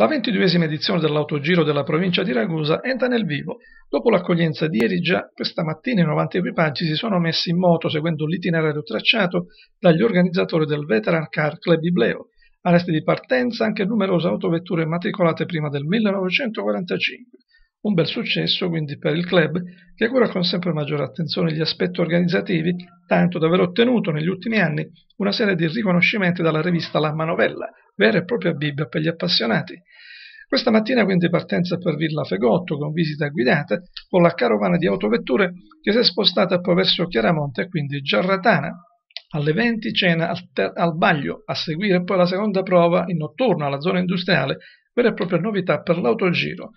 La ventiduesima edizione dell'autogiro della provincia di Ragusa entra nel vivo. Dopo l'accoglienza di ieri già, questa mattina i 90 equipaggi si sono messi in moto seguendo l'itinerario tracciato dagli organizzatori del Veteran Car Club Ibleo, arresti di partenza anche numerose autovetture immatricolate prima del 1945. Un bel successo quindi per il club che cura con sempre maggiore attenzione gli aspetti organizzativi, tanto da aver ottenuto negli ultimi anni una serie di riconoscimenti dalla rivista La Manovella, vera e propria Bibbia per gli appassionati. Questa mattina quindi partenza per Villa Fegotto con visita guidata con la carovana di autovetture che si è spostata attraverso Chiaramonte e quindi Giarratana. Alle 20 cena al, al Baglio, a seguire poi la seconda prova in notturno alla zona industriale, vera e propria novità per l'autogiro.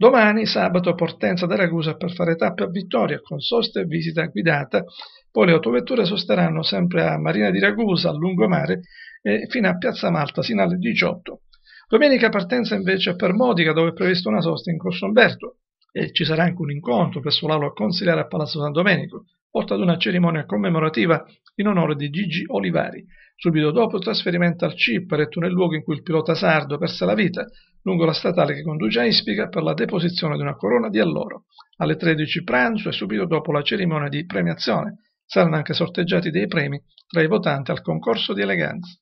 Domani, sabato, partenza da Ragusa per fare tappa a Vittoria con sosta e visita guidata. Poi le autovetture sosteranno sempre a Marina di Ragusa, a lungomare, eh, fino a Piazza Malta, sino alle 18. Domenica partenza invece per Modica, dove è prevista una sosta in Corso Alberto. E ci sarà anche un incontro presso l'aula consiliare a Palazzo San Domenico porta ad una cerimonia commemorativa in onore di Gigi Olivari. Subito dopo il trasferimento al CIP, retto nel luogo in cui il pilota sardo perse la vita, lungo la statale che conduce a Ispica per la deposizione di una corona di alloro. Alle 13 pranzo e subito dopo la cerimonia di premiazione saranno anche sorteggiati dei premi tra i votanti al concorso di eleganza.